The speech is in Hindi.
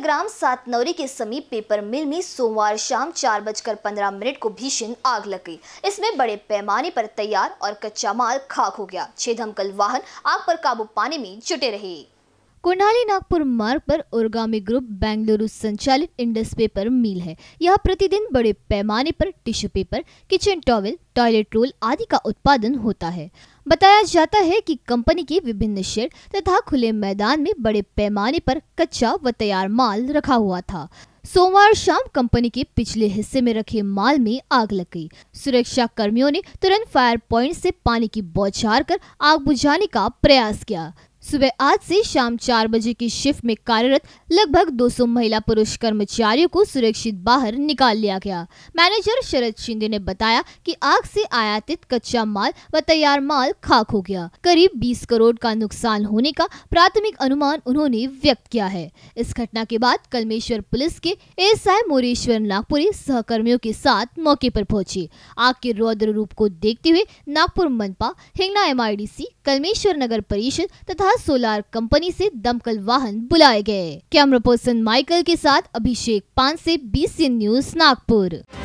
ग्राम सातनौरी के समीप पेपर मिल में सोमवार शाम चार बजकर पंद्रह मिनट को भीषण आग लग गई इसमें बड़े पैमाने पर तैयार और कच्चा माल खाक हो गया छेदमकल वाहन आग पर काबू पाने में जुटे रहे कुंडाली नागपुर मार्ग पर ओरगामी ग्रुप बेंगलुरु संचालित इंडस पेपर मिल है यह प्रतिदिन बड़े पैमाने पर tissue paper kitchen towel toilet roll आदि का उत्पादन होता है बताया जाता है कि कंपनी के विभिन्न शेड तथा खुले मैदान में बड़े पैमाने पर कच्चा व तैयार माल रखा हुआ था सोमवार शाम कंपनी के पिछले हिस्से में रखे माल में आग लग गई सुरक्षा कर्मियों ने तुरंत फायर पॉइंट से पानी की बौछार कर आग बुझाने का प्रयास किया सुबह आठ से शाम चार बजे की शिफ्ट में कार्यरत लगभग 200 महिला पुरुष कर्मचारियों को सुरक्षित बाहर निकाल लिया गया मैनेजर शरद शिंदे ने बताया कि आग से आयातित कच्चा माल व तैयार माल खाक हो गया करीब 20 करोड़ का नुकसान होने का प्राथमिक अनुमान उन्होंने व्यक्त किया है इस घटना के बाद कलमेश्वर पुलिस के एस आई मोरेश्वर नागपुरी सहकर्मियों के साथ मौके पर पहुंचे आग के रौद्र रूप को देखते हुए नागपुर मनपा हिंगना एम कलमेश्वर नगर परिषद तथा टाटा सोलार कंपनी से दमकल वाहन बुलाए गए कैमरा पर्सन माइकल के साथ अभिषेक पान से बीस न्यूज नागपुर